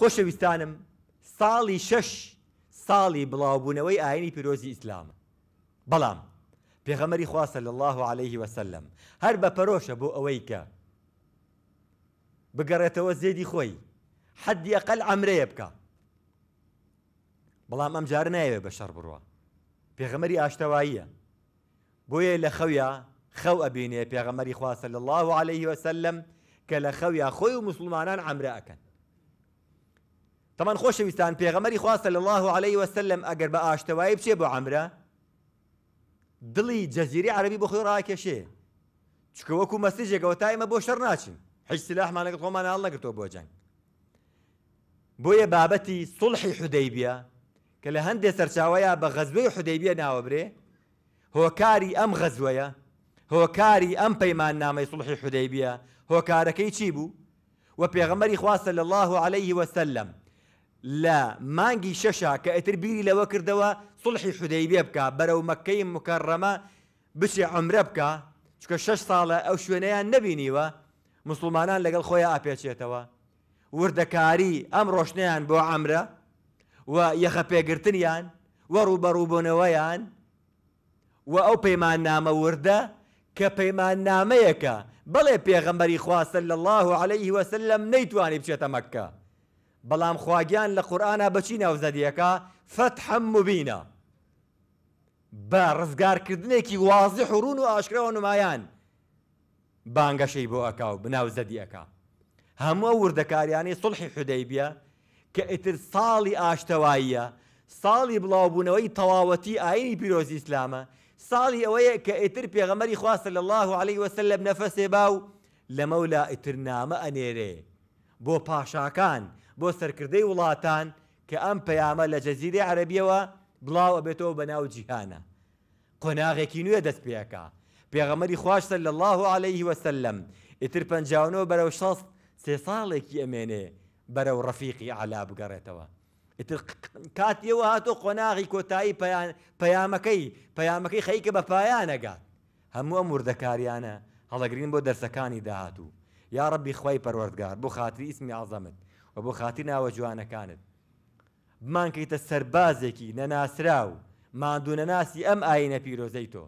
خۆشەویستانم ساڵی شەش ساڵی بڵاوبوونەوەی ئاینی پیرۆزی ئیسلامە بەڵام پێغەمەری خواسە لە الله عليه وسلم هەر بەپەرۆشە بۆ ئەوەی کە بگەڕێتەوە زێدی خۆی حەدی ئەقل ئەمرەیە بکە بەڵام ئەم جار نایوێ بە شەڕ بڕوە پێغەمەری ئاشتەواییە بۆیە لە خەویا خەو ئەبینێ پێغەمەری خواسە لە الله عليه وسلم کە لە خەویا خۆی و مسلمانان طبعا خوش ويستان بيغمري خواص صلى الله عليه وسلم اقرب اشتواي شي ابو عمره دلي جزيري عربي بخير رايك يا شي تشكوكو مسجا وتايما بو شرناشن حج سلاح ما نقطه ما الله قلت ابو جان بويا بابتي صلح حديبيه كلا هندي سرشاويا بغزوي حديبيه ناوبري هو كاري ام غزوية هو كاري ام بيمان نامي صلح حديبيه هو كاركي تشيبو وبيغمري خواص صلى الله عليه وسلم لە مانگی شەشا کە ئەتر بیری لەوە کردەوە سڵحی حودەیبێ بکە بەرەو مەکەی مکەڕەمە بچێ عمرە بکە چکە شش ساڵە ئەو شوێنەیان نبینیوە مسلمانان لەگەڵ خۆیان ئاپێچێتەوە وردەکاری ئەم ڕۆشنیان بۆ ئەمرە و یەخە پێگرتنیان وەڕوو بەڕووبوونەوەیان و ئەو پەیمان نامە وردە کە پەیمان نامەیەکە بەڵێ پێغەمبەری خواستە لە الله عليه وسلم نەیتوانی بچێتە مەکە. بەڵام خواگیان لە قورآە بەچی ناوزەدیەکە فەت هەموو بینە بە ڕزگارکردنێکی وازی حڕون و ئاشکرەوە نمایان بانگەشەی بۆ ئەکاو بناوزەدیەکە هەموو وردەکاریانەی سڵحی حودەیبە کە ئیتر ساڵی ئاشتەواییە ساڵی بڵاوبوونەوەی تەواوەتی ئاینی پیرۆزی ئسلامە ساڵی ئەوەیە کە ئیتر پێغەمەری خواستە لە الله عليه وسلم نەفەسێ باو لەمەولا ئیتر نامە ئەنێرێ بۆ پاشاکان بۆ سەرکردەی وڵاتان کە ئەم پەیامە لە جەزیری عەربیەوە بڵاوە بێتەوە بە ناو جیهانە قۆناغێکی نوێ دەست پێەکە پێغەمەری خواشتە لە الله عليه وسلم ئیتر پنجاونەوە بەرەو شەست سێ ساڵێکی ئەمێنێ بەرەو ڕەفیقی علا بگەڕێتەوە ئتر کاتیەوە هاتۆ قۆناغی کۆتایی پەیامەکەی پەیامەکەی خەیکە بە پایانەگات هەموو ئەم وردەکاریانە هەڵەگرین بۆ دەرسەکانی داهاتوو یا ڕبی خی پەروەردگار بۆ خاتری ئیسمی ئازەمت و بۆ خاتی ناوە جوانەکانت بمانکەیتە سەربازێکی نەناسرا و مادوونە ناسی ئەم ئاینە پیرۆزەی تۆ